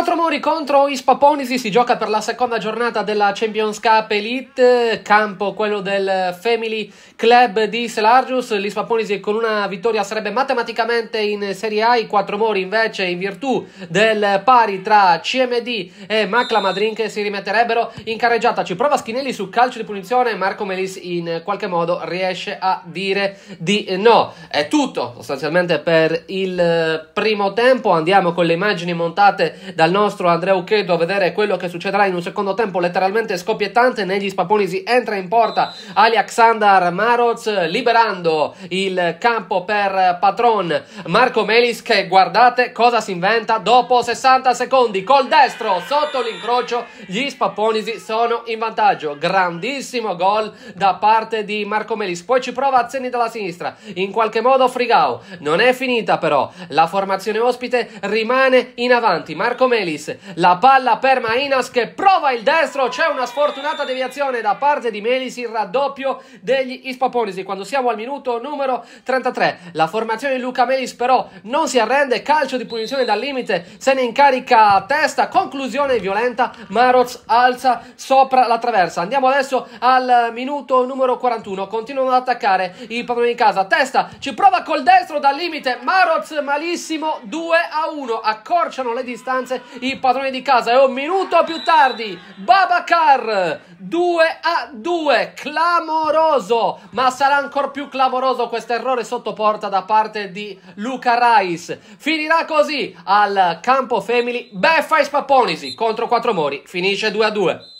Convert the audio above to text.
Quattro amori contro Ispa Ponisi si gioca per la seconda giornata della Champions Cup Elite, campo quello del Family Club di Selargius, l'Ispa Ponisi con una vittoria sarebbe matematicamente in Serie A, i Quattro Mori invece in virtù del pari tra CMD e Macla Madrin che si rimetterebbero in carreggiata, ci prova Schinelli su calcio di punizione, Marco Melis in qualche modo riesce a dire di no, è tutto sostanzialmente per il primo tempo, andiamo con le immagini montate dal dal nostro Andrea Ucchedo a vedere quello che succederà in un secondo tempo letteralmente scoppiettante negli Spaponisi entra in porta Aliaksandar Maroz liberando il campo per Patron Marco Melis che guardate cosa si inventa dopo 60 secondi col destro sotto l'incrocio gli Spaponisi sono in vantaggio grandissimo gol da parte di Marco Melis poi ci prova Azzeni dalla sinistra in qualche modo Frigao non è finita però la formazione ospite rimane in avanti Marco Melis Melis, la palla per Mainas che prova il destro, c'è una sfortunata deviazione da parte di Melis, il raddoppio degli Ispaponisi quando siamo al minuto numero 33. La formazione di Luca Melis però non si arrende, calcio di punizione dal limite, se ne incarica a testa, conclusione violenta, Maroz alza sopra la traversa. Andiamo adesso al minuto numero 41, continuano ad attaccare i padroni di casa, testa, ci prova col destro dal limite, Maroz malissimo, 2 a 1, accorciano le distanze i padroni di casa. E un minuto più tardi, Babacar 2 a 2, clamoroso, ma sarà ancora più clamoroso questo errore sotto porta da parte di Luca Rais. Finirà così al campo Family, beffa e Spapponisi contro quattro mori, finisce 2 a 2.